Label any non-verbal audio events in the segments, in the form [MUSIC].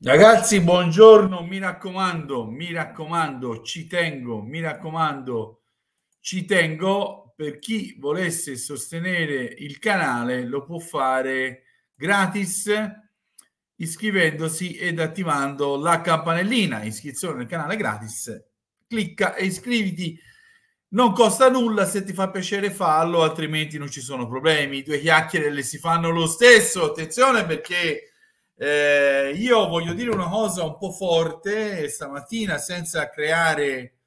Ragazzi, buongiorno, mi raccomando, mi raccomando, ci tengo, mi raccomando, ci tengo. Per chi volesse sostenere il canale lo può fare gratis iscrivendosi ed attivando la campanellina. Iscrizione al canale gratis, clicca e iscriviti. Non costa nulla, se ti fa piacere fallo, altrimenti non ci sono problemi. Due chiacchiere le si fanno lo stesso. Attenzione perché eh, io voglio dire una cosa un po' forte stamattina senza creare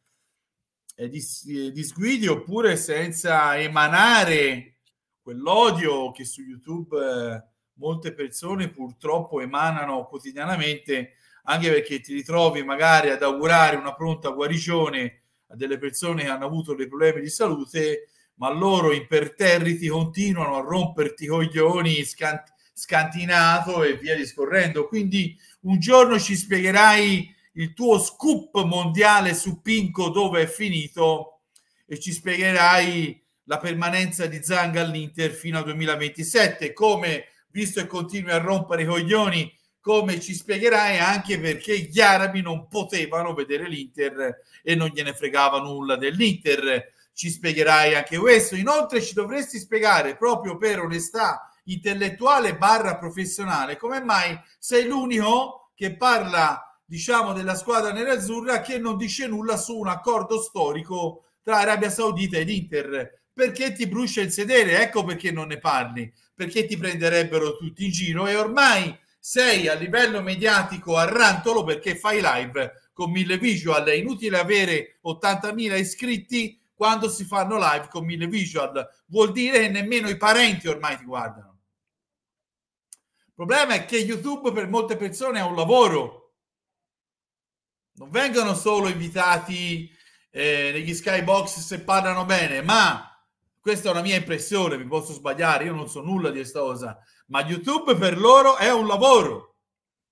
eh, dis- eh, disguidi oppure senza emanare quell'odio che su YouTube eh, molte persone purtroppo emanano quotidianamente, anche perché ti ritrovi magari ad augurare una pronta guarigione a delle persone che hanno avuto dei problemi di salute, ma loro imperterriti continuano a romperti i coglioni, scanti scantinato e via discorrendo. Quindi un giorno ci spiegherai il tuo scoop mondiale su Pinco dove è finito e ci spiegherai la permanenza di Zang all'Inter fino al 2027, come visto e continui a rompere i coglioni, come ci spiegherai anche perché gli arabi non potevano vedere l'Inter e non gliene fregava nulla dell'Inter. Ci spiegherai anche questo. Inoltre ci dovresti spiegare proprio per onestà intellettuale barra professionale, come mai sei l'unico che parla diciamo della squadra nerazzurra che non dice nulla su un accordo storico tra Arabia Saudita ed Inter perché ti brucia il sedere ecco perché non ne parli perché ti prenderebbero tutti in giro e ormai sei a livello mediatico a rantolo perché fai live con mille visual è inutile avere 80.000 iscritti quando si fanno live con mille visual vuol dire che nemmeno i parenti ormai ti guardano il problema è che YouTube per molte persone è un lavoro. Non vengono solo invitati eh, negli skybox se parlano bene, ma questa è una mia impressione, mi posso sbagliare, io non so nulla di questa cosa, ma YouTube per loro è un lavoro.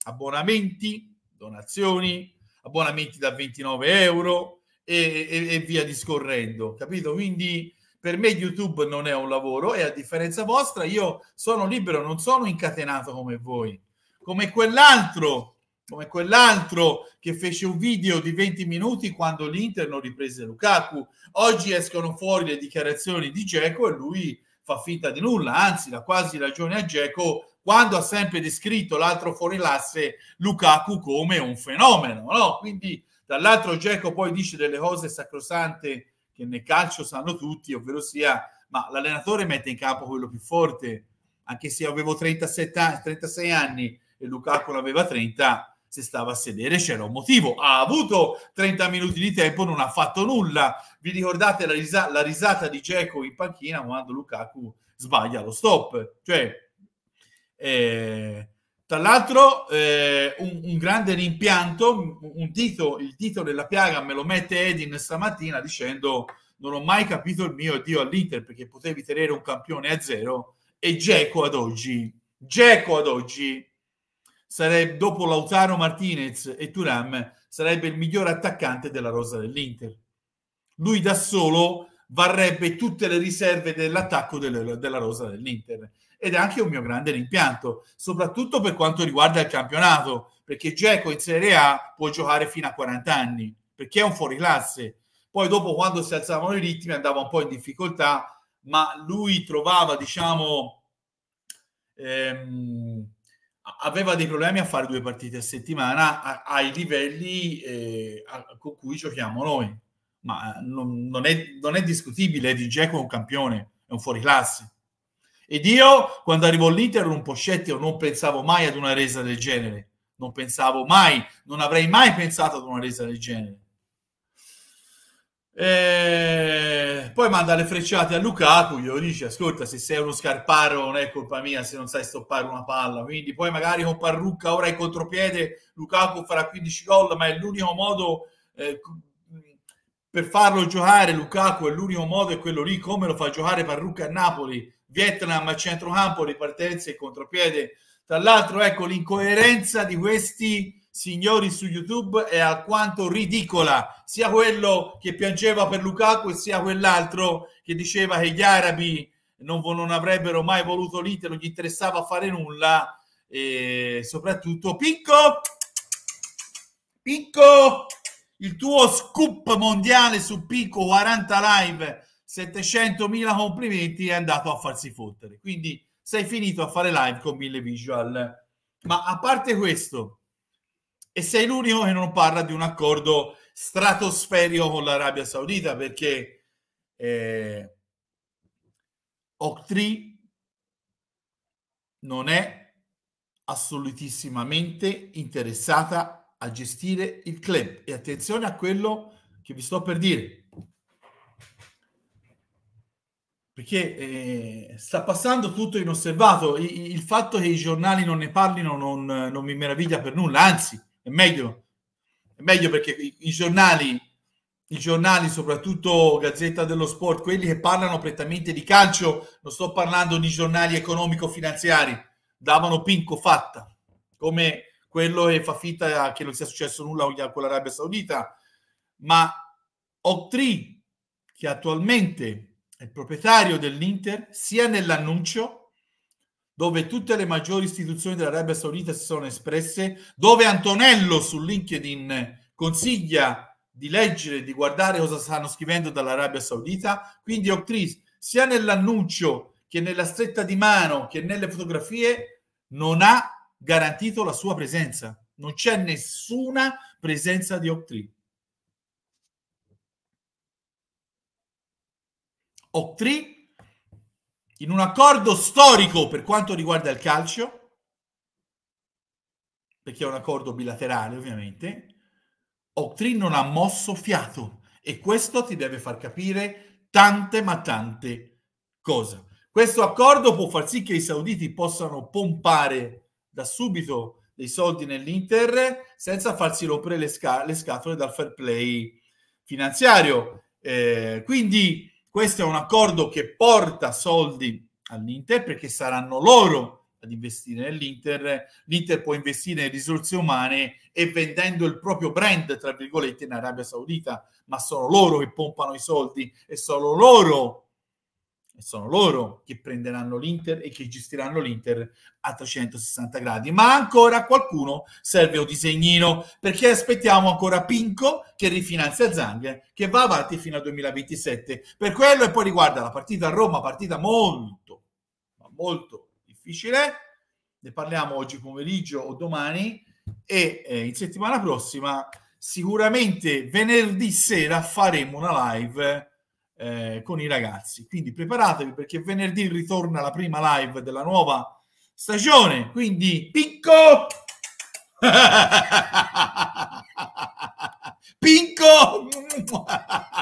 Abbonamenti, donazioni, abbonamenti da 29 euro e, e, e via discorrendo, capito? Quindi per me YouTube non è un lavoro e a differenza vostra io sono libero, non sono incatenato come voi, come quell'altro, come quell'altro che fece un video di 20 minuti quando l'Inter non riprese Lukaku. Oggi escono fuori le dichiarazioni di Geco e lui fa finta di nulla, anzi dà quasi ragione a Geco quando ha sempre descritto l'altro fuori l'asse Lukaku come un fenomeno, no? Quindi dall'altro Geco poi dice delle cose sacrosante che nel calcio sanno tutti, ovvero sia, ma l'allenatore mette in campo quello più forte, anche se avevo 37 36 anni e Lukaku aveva 30, se stava a sedere c'era un motivo. Ha avuto 30 minuti di tempo, non ha fatto nulla. Vi ricordate la, risa- la risata di Geco in panchina quando Lukaku sbaglia lo stop? Cioè, eh, tra l'altro eh, un, un, grande rimpianto, un titolo, il titolo della piaga me lo mette Edin stamattina dicendo non ho mai capito il mio addio all'Inter perché potevi tenere un campione a zero e Geco ad oggi, Geco ad oggi sarebbe dopo Lautaro Martinez e Turam sarebbe il miglior attaccante della rosa dell'Inter. Lui da solo varrebbe tutte le riserve dell'attacco delle, della rosa dell'Inter ed è anche un mio grande rimpianto, soprattutto per quanto riguarda il campionato, perché Geco in Serie A può giocare fino a 40 anni, perché è un fuoriclasse. Poi dopo quando si alzavano i ritmi andava un po' in difficoltà, ma lui trovava, diciamo, ehm, aveva dei problemi a fare due partite a settimana a, ai livelli eh, a, con cui giochiamo noi. Ma eh, non, non, è, non è, discutibile, Di Geco è un campione, è un fuoriclasse. Ed io, quando arrivò all'Inter, un po' scettico, non pensavo mai ad una resa del genere. Non pensavo mai, non avrei mai pensato ad una resa del genere. E eh, poi manda le frecciate a Lukaku, gli dice, ascolta, se sei uno scarparo non è colpa mia se non sai stoppare una palla. Quindi poi magari con Parrucca ora in contropiede Lukaku farà 15 gol, ma è l'unico modo... Eh, per farlo giocare Lukaku è l'unico modo è quello lì come lo fa giocare Parrucca a Napoli Vietnam a centrocampo ripartenze e contropiede tra l'altro ecco l'incoerenza di questi signori su YouTube è alquanto ridicola sia quello che piangeva per Lukaku e sia quell'altro che diceva che gli arabi non, non avrebbero mai voluto l'Italia non gli interessava fare nulla e soprattutto Picco Picco il tuo scoop mondiale su Picco 40 live 700.000 complimenti è andato a farsi fottere quindi sei finito a fare live con mille visual ma a parte questo e sei l'unico che non parla di un accordo stratosferico con l'Arabia Saudita perché eh, Octree non è assolutissimamente interessata a gestire il club. E attenzione a quello che vi sto per dire. Perché eh, sta passando tutto inosservato. I, il fatto che i giornali non ne parlino non, non mi meraviglia per nulla, anzi, è meglio. È meglio perché i, i giornali i giornali, soprattutto Gazzetta dello Sport, quelli che parlano prettamente di calcio, non sto parlando di giornali economico-finanziari, davano pinco fatta, come quello e fa finta che non sia successo nulla con l'Arabia Saudita, ma Octree, che attualmente è proprietario dell'Inter, sia nell'annuncio dove tutte le maggiori istituzioni dell'Arabia Saudita si sono espresse, dove Antonello su LinkedIn consiglia di leggere, di guardare cosa stanno scrivendo dall'Arabia Saudita, quindi Octree, sia nell'annuncio che nella stretta di mano che nelle fotografie, non ha garantito la sua presenza. Non c'è nessuna presenza di OC3. in un accordo storico per quanto riguarda il calcio, perché è un accordo bilaterale ovviamente, Octree non ha mosso fiato e questo ti deve far capire tante ma tante cose. Questo accordo può far sì che i sauditi possano pompare da subito dei soldi nell'Inter senza farsi rompere le, sca- le scatole dal fair play finanziario. Eh, quindi questo è un accordo che porta soldi all'Inter perché saranno loro ad investire nell'Inter. L'Inter può investire in risorse umane e vendendo il proprio brand, tra virgolette, in Arabia Saudita, ma sono loro che pompano i soldi e sono loro e sono loro che prenderanno l'Inter e che gestiranno l'Inter a 360 gradi. Ma ancora qualcuno serve un disegnino perché aspettiamo ancora Pinco che rifinanzia Zang che va avanti fino al 2027. Per quello e poi riguarda la partita a Roma, partita molto, ma molto difficile. Ne parliamo oggi pomeriggio o domani e eh, in settimana prossima sicuramente venerdì sera faremo una live eh, con i ragazzi. Quindi preparatevi perché venerdì ritorna la prima live della nuova stagione. Quindi picco! Pinco! [LAUGHS] [LAUGHS]